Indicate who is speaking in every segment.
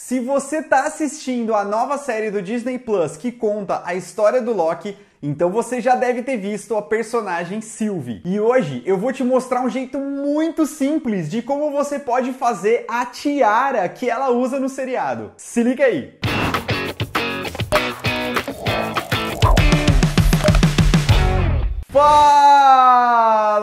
Speaker 1: Se você está assistindo a nova série do Disney Plus que conta a história do Loki, então você já deve ter visto a personagem Sylvie. E hoje eu vou te mostrar um jeito muito simples de como você pode fazer a tiara que ela usa no seriado. Se liga aí! Fala!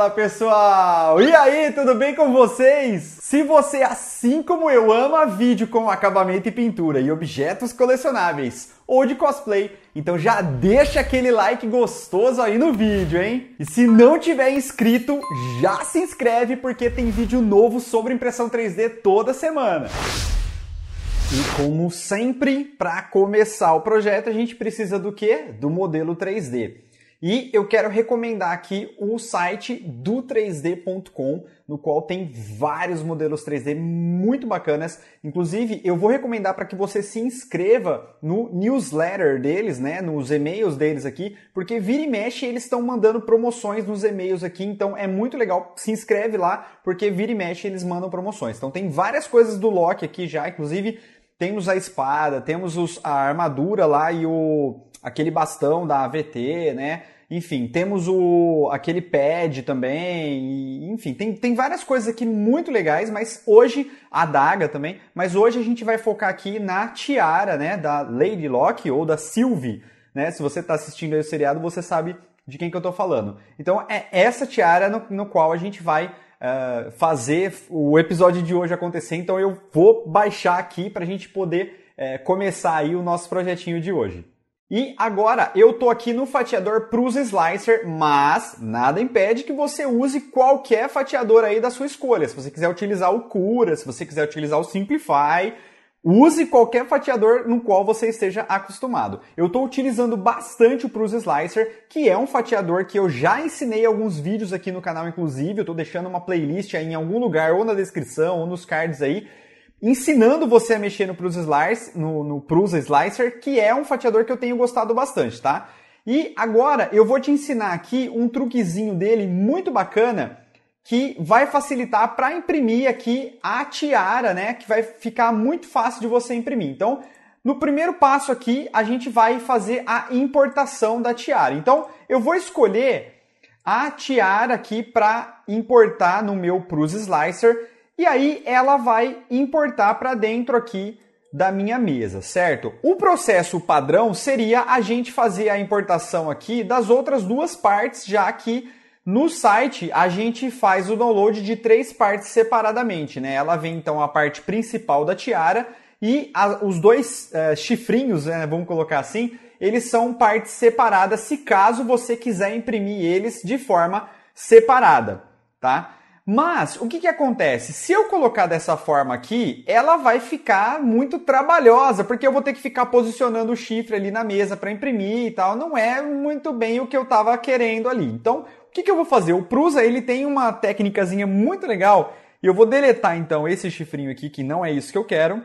Speaker 1: Fala pessoal! E aí, tudo bem com vocês? Se você, assim como eu, ama vídeo com acabamento e pintura e objetos colecionáveis ou de cosplay, então já deixa aquele like gostoso aí no vídeo, hein? E se não tiver inscrito, já se inscreve porque tem vídeo novo sobre impressão 3D toda semana. E como sempre, para começar o projeto, a gente precisa do quê? Do modelo 3D. E eu quero recomendar aqui o site do 3D.com, no qual tem vários modelos 3D muito bacanas. Inclusive, eu vou recomendar para que você se inscreva no newsletter deles, né, nos e-mails deles aqui, porque vira e mexe eles estão mandando promoções nos e-mails aqui, então é muito legal. Se inscreve lá, porque vira e mexe eles mandam promoções. Então tem várias coisas do Loki aqui já, inclusive temos a espada, temos os, a armadura lá e o aquele bastão da AVT, né? Enfim, temos o aquele pad também, e, enfim, tem, tem várias coisas aqui muito legais, mas hoje a daga também, mas hoje a gente vai focar aqui na tiara, né, da Lady Locke ou da Sylvie, né? Se você está assistindo aí o seriado, você sabe de quem que eu estou falando. Então é essa tiara no, no qual a gente vai uh, fazer o episódio de hoje acontecer. Então eu vou baixar aqui para a gente poder uh, começar aí o nosso projetinho de hoje. E agora eu tô aqui no fatiador Prus Slicer, mas nada impede que você use qualquer fatiador aí da sua escolha. Se você quiser utilizar o Cura, se você quiser utilizar o Simplify, use qualquer fatiador no qual você esteja acostumado. Eu estou utilizando bastante o Prus Slicer, que é um fatiador que eu já ensinei alguns vídeos aqui no canal, inclusive. Eu estou deixando uma playlist aí em algum lugar, ou na descrição, ou nos cards aí ensinando você a mexer no Prusa, Slice, no, no Prusa Slicer, que é um fatiador que eu tenho gostado bastante, tá? E agora eu vou te ensinar aqui um truquezinho dele muito bacana que vai facilitar para imprimir aqui a tiara, né? Que vai ficar muito fácil de você imprimir. Então, no primeiro passo aqui, a gente vai fazer a importação da tiara. Então, eu vou escolher a tiara aqui para importar no meu Prusa Slicer e aí ela vai importar para dentro aqui da minha mesa, certo? O processo padrão seria a gente fazer a importação aqui das outras duas partes, já que no site a gente faz o download de três partes separadamente, né? Ela vem então a parte principal da tiara e a, os dois uh, chifrinhos, né, vamos colocar assim, eles são partes separadas se caso você quiser imprimir eles de forma separada, tá? Mas o que, que acontece? Se eu colocar dessa forma aqui, ela vai ficar muito trabalhosa, porque eu vou ter que ficar posicionando o chifre ali na mesa para imprimir e tal. Não é muito bem o que eu estava querendo ali. Então, o que, que eu vou fazer? O Prusa ele tem uma técnicazinha muito legal e eu vou deletar então esse chifrinho aqui, que não é isso que eu quero.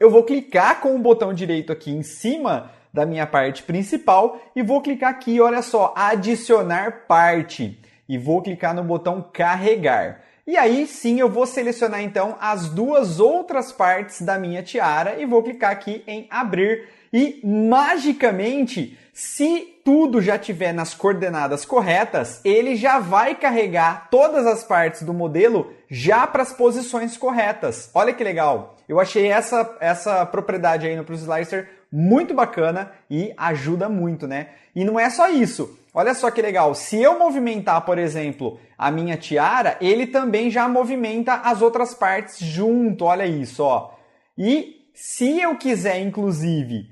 Speaker 1: Eu vou clicar com o botão direito aqui em cima da minha parte principal e vou clicar aqui, olha só, adicionar parte e vou clicar no botão carregar. E aí sim eu vou selecionar então as duas outras partes da minha tiara e vou clicar aqui em abrir e magicamente, se tudo já tiver nas coordenadas corretas, ele já vai carregar todas as partes do modelo já para as posições corretas. Olha que legal. Eu achei essa essa propriedade aí no Pro Slicer muito bacana e ajuda muito, né? E não é só isso. Olha só que legal, se eu movimentar, por exemplo, a minha tiara, ele também já movimenta as outras partes junto, olha isso, ó. E se eu quiser, inclusive,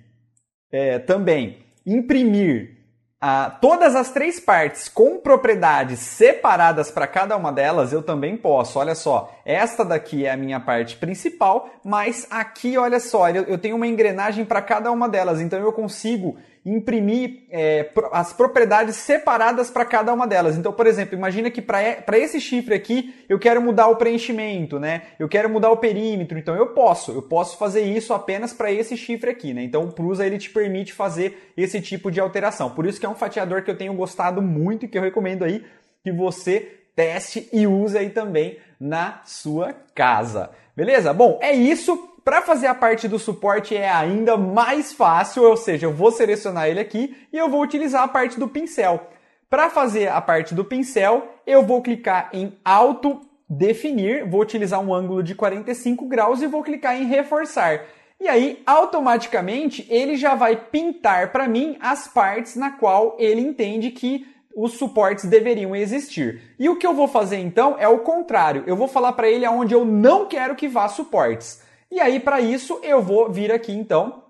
Speaker 1: é, também imprimir ah, todas as três partes com propriedades separadas para cada uma delas, eu também posso. Olha só, esta daqui é a minha parte principal, mas aqui, olha só, eu tenho uma engrenagem para cada uma delas, então eu consigo imprimir é, as propriedades separadas para cada uma delas. Então, por exemplo, imagina que para é, esse chifre aqui eu quero mudar o preenchimento, né? Eu quero mudar o perímetro. Então, eu posso, eu posso fazer isso apenas para esse chifre aqui, né? Então, o Prusa ele te permite fazer esse tipo de alteração. Por isso que é um fatiador que eu tenho gostado muito e que eu recomendo aí que você teste e use aí também na sua casa. Beleza? Bom, é isso. Para fazer a parte do suporte é ainda mais fácil, ou seja, eu vou selecionar ele aqui e eu vou utilizar a parte do pincel. Para fazer a parte do pincel, eu vou clicar em auto definir, vou utilizar um ângulo de 45 graus e vou clicar em reforçar. E aí, automaticamente, ele já vai pintar para mim as partes na qual ele entende que os suportes deveriam existir. E o que eu vou fazer então é o contrário. Eu vou falar para ele aonde eu não quero que vá suportes. E aí, para isso, eu vou vir aqui então,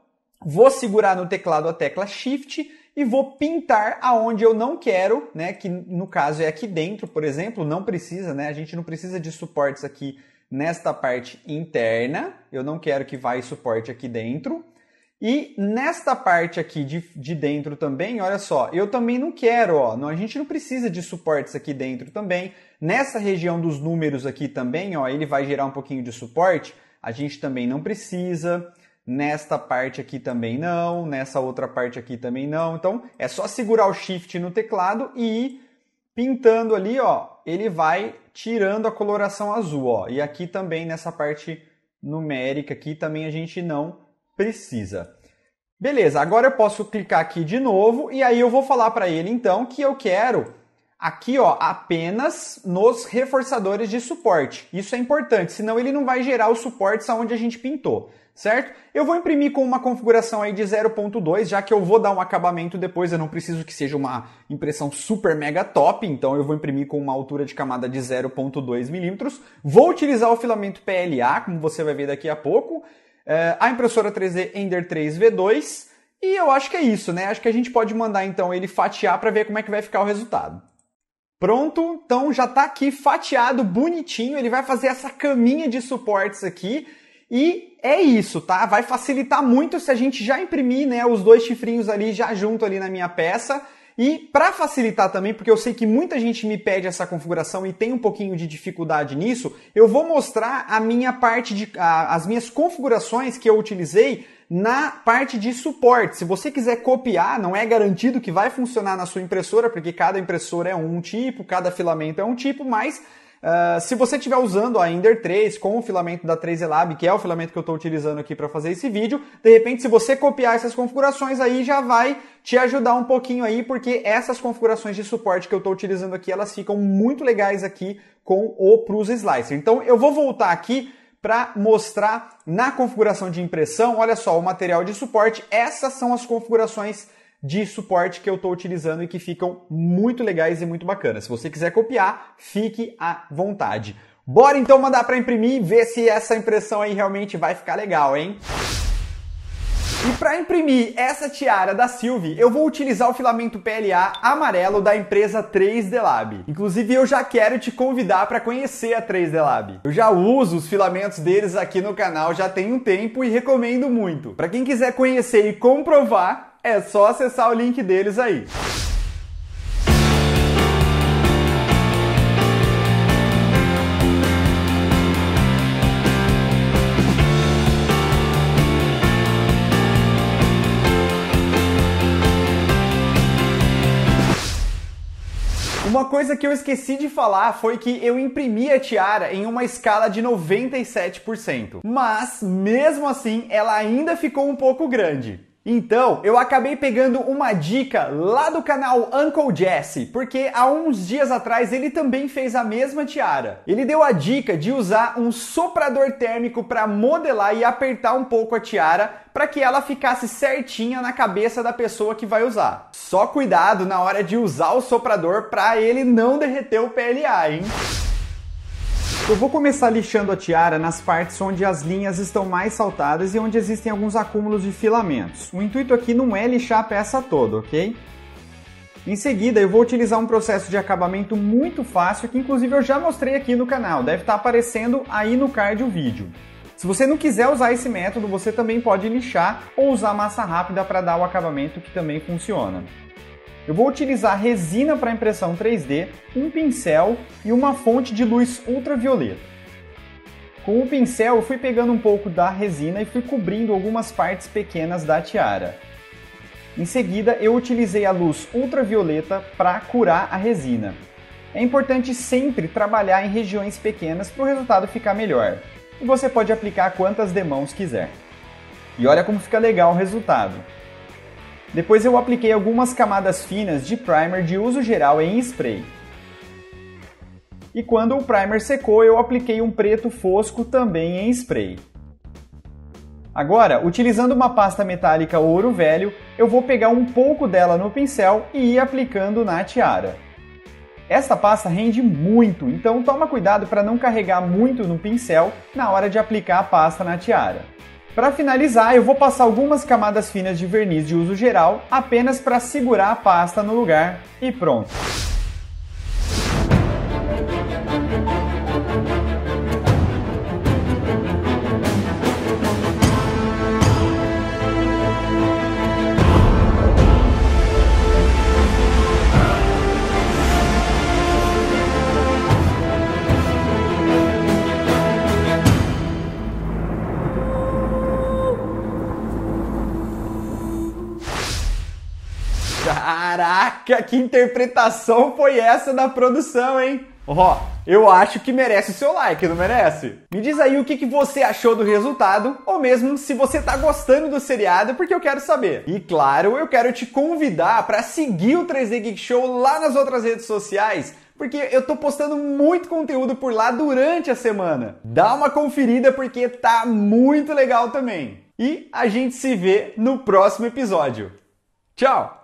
Speaker 1: vou segurar no teclado a tecla Shift e vou pintar aonde eu não quero, né? Que no caso é aqui dentro, por exemplo, não precisa, né? A gente não precisa de suportes aqui nesta parte interna. Eu não quero que vá suporte aqui dentro. E nesta parte aqui de, de dentro também, olha só, eu também não quero, ó, não, a gente não precisa de suportes aqui dentro também. Nessa região dos números aqui também, ó, ele vai gerar um pouquinho de suporte a gente também não precisa, nesta parte aqui também não, nessa outra parte aqui também não. Então é só segurar o shift no teclado e ir pintando ali, ó, ele vai tirando a coloração azul, ó. E aqui também nessa parte numérica aqui também a gente não precisa. Beleza, agora eu posso clicar aqui de novo e aí eu vou falar para ele então que eu quero Aqui, ó, apenas nos reforçadores de suporte. Isso é importante, senão ele não vai gerar os suportes aonde a gente pintou, certo? Eu vou imprimir com uma configuração aí de 0.2, já que eu vou dar um acabamento depois, eu não preciso que seja uma impressão super mega top, então eu vou imprimir com uma altura de camada de 0.2 milímetros. Vou utilizar o filamento PLA, como você vai ver daqui a pouco, eh, a impressora 3D Ender 3 V2, e eu acho que é isso, né? Acho que a gente pode mandar então ele fatiar para ver como é que vai ficar o resultado. Pronto, então já está aqui fatiado, bonitinho, ele vai fazer essa caminha de suportes aqui e é isso, tá? Vai facilitar muito se a gente já imprimir né, os dois chifrinhos ali já junto ali na minha peça e para facilitar também, porque eu sei que muita gente me pede essa configuração e tem um pouquinho de dificuldade nisso, eu vou mostrar a minha parte de a, as minhas configurações que eu utilizei na parte de suporte. Se você quiser copiar, não é garantido que vai funcionar na sua impressora, porque cada impressora é um tipo, cada filamento é um tipo, mas ah, se você estiver usando a Ender 3 com o filamento da 3 Lab, que é o filamento que eu estou utilizando aqui para fazer esse vídeo, de repente, se você copiar essas configurações aí, já vai te ajudar um pouquinho aí, porque essas configurações de suporte que eu estou utilizando aqui, elas ficam muito legais aqui com o Prusa Slicer. Então, eu vou voltar aqui para mostrar na configuração de impressão, olha só, o material de suporte, essas são as configurações de suporte que eu estou utilizando e que ficam muito legais e muito bacanas. Se você quiser copiar, fique à vontade. Bora então mandar para imprimir e ver se essa impressão aí realmente vai ficar legal, hein? E para imprimir essa tiara da Sylvie, eu vou utilizar o filamento PLA amarelo da empresa 3D Lab. Inclusive, eu já quero te convidar para conhecer a 3D Lab. Eu já uso os filamentos deles aqui no canal já tem um tempo e recomendo muito. Para quem quiser conhecer e comprovar, é só acessar o link deles aí. Uma coisa que eu esqueci de falar foi que eu imprimi a tiara em uma escala de 97%. Mas, mesmo assim, ela ainda ficou um pouco grande. Então, eu acabei pegando uma dica lá do canal Uncle Jesse, porque há uns dias atrás ele também fez a mesma tiara. Ele deu a dica de usar um soprador térmico para modelar e apertar um pouco a tiara para que ela ficasse certinha na cabeça da pessoa que vai usar. Só cuidado na hora de usar o soprador para ele não derreter o PLA, hein? Eu vou começar lixando a tiara nas partes onde as linhas estão mais saltadas e onde existem alguns acúmulos de filamentos. O intuito aqui não é lixar a peça toda, ok? Em seguida, eu vou utilizar um processo de acabamento muito fácil, que inclusive eu já mostrei aqui no canal, deve estar aparecendo aí no card o vídeo. Se você não quiser usar esse método, você também pode lixar ou usar massa rápida para dar o acabamento que também funciona. Eu vou utilizar resina para impressão 3D, um pincel e uma fonte de luz ultravioleta. Com o pincel eu fui pegando um pouco da resina e fui cobrindo algumas partes pequenas da tiara. Em seguida eu utilizei a luz ultravioleta para curar a resina. É importante sempre trabalhar em regiões pequenas para o resultado ficar melhor. E você pode aplicar quantas demãos quiser. E olha como fica legal o resultado. Depois eu apliquei algumas camadas finas de primer de uso geral em spray. E quando o primer secou, eu apliquei um preto fosco também em spray. Agora, utilizando uma pasta metálica ouro velho, eu vou pegar um pouco dela no pincel e ir aplicando na tiara. Esta pasta rende muito, então toma cuidado para não carregar muito no pincel na hora de aplicar a pasta na tiara. Para finalizar, eu vou passar algumas camadas finas de verniz de uso geral, apenas para segurar a pasta no lugar e pronto. Caraca, que interpretação foi essa da produção, hein? Ó, eu acho que merece o seu like, não merece? Me diz aí o que, que você achou do resultado, ou mesmo se você tá gostando do seriado, porque eu quero saber. E claro, eu quero te convidar para seguir o 3D Geek Show lá nas outras redes sociais, porque eu tô postando muito conteúdo por lá durante a semana. Dá uma conferida porque tá muito legal também. E a gente se vê no próximo episódio. Tchau!